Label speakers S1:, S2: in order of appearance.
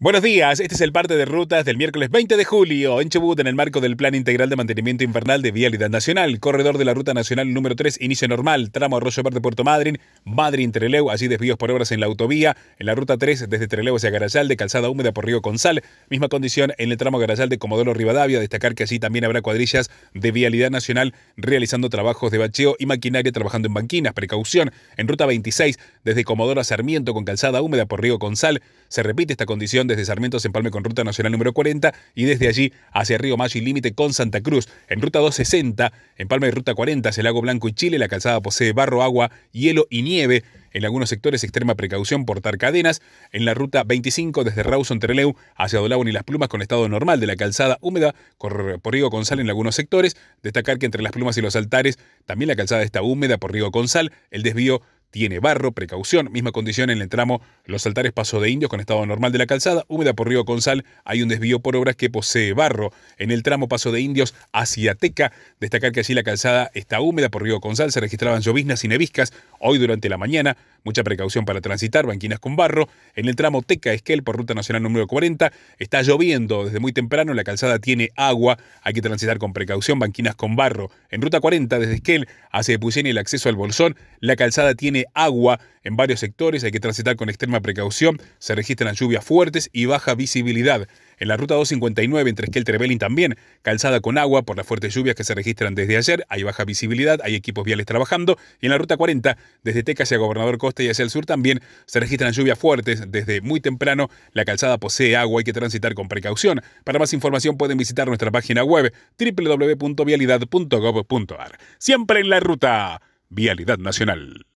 S1: Buenos días, este es el parte de rutas del miércoles 20 de julio en Chubut en el marco del Plan Integral de Mantenimiento Invernal de Vialidad Nacional, corredor de la Ruta Nacional número 3, inicio normal, tramo Arroyo Verde Puerto Madryn, Madryn Treleu, allí desvíos por obras en la autovía, en la Ruta 3 desde Treleu hacia de calzada húmeda por Río Consal, misma condición en el tramo de Comodoro Rivadavia, destacar que allí también habrá cuadrillas de Vialidad Nacional realizando trabajos de bacheo y maquinaria trabajando en banquinas, precaución, en Ruta 26 desde Comodoro a Sarmiento con calzada húmeda por Río Consal, se repite esta condición desde Sarmiento se empalme con Ruta Nacional número 40 y desde allí hacia Río Mayo y límite con Santa Cruz. En Ruta 260, empalme de Ruta 40 hacia el Lago Blanco y Chile, la calzada posee barro, agua, hielo y nieve. En algunos sectores extrema precaución portar cadenas. En la ruta 25 desde Rawson Terleu hacia Dolabón y Las Plumas con estado normal de la calzada húmeda por Río Gonzal en algunos sectores. Destacar que entre Las Plumas y los Altares también la calzada está húmeda por Río Gonzal. El desvío tiene barro, precaución, misma condición en el tramo Los Altares Paso de Indios con estado normal de la calzada, húmeda por Río Consal, hay un desvío por obras que posee barro en el tramo Paso de Indios hacia Teca, destacar que allí la calzada está húmeda por Río Consal, se registraban lloviznas y neviscas hoy durante la mañana, Mucha precaución para transitar, banquinas con barro. En el tramo Teca Esquel por ruta nacional número 40 está lloviendo desde muy temprano, la calzada tiene agua, hay que transitar con precaución, banquinas con barro. En ruta 40 desde Esquel hacia Puyen el acceso al Bolsón, la calzada tiene agua en varios sectores, hay que transitar con extrema precaución, se registran lluvias fuertes y baja visibilidad. En la ruta 259, entre Esquel Trevelin también, calzada con agua por las fuertes lluvias que se registran desde ayer, hay baja visibilidad, hay equipos viales trabajando. Y en la ruta 40, desde Teca hacia Gobernador Costa y hacia el sur también, se registran lluvias fuertes. Desde muy temprano, la calzada posee agua, hay que transitar con precaución. Para más información pueden visitar nuestra página web www.vialidad.gov.ar. Siempre en la ruta. Vialidad Nacional.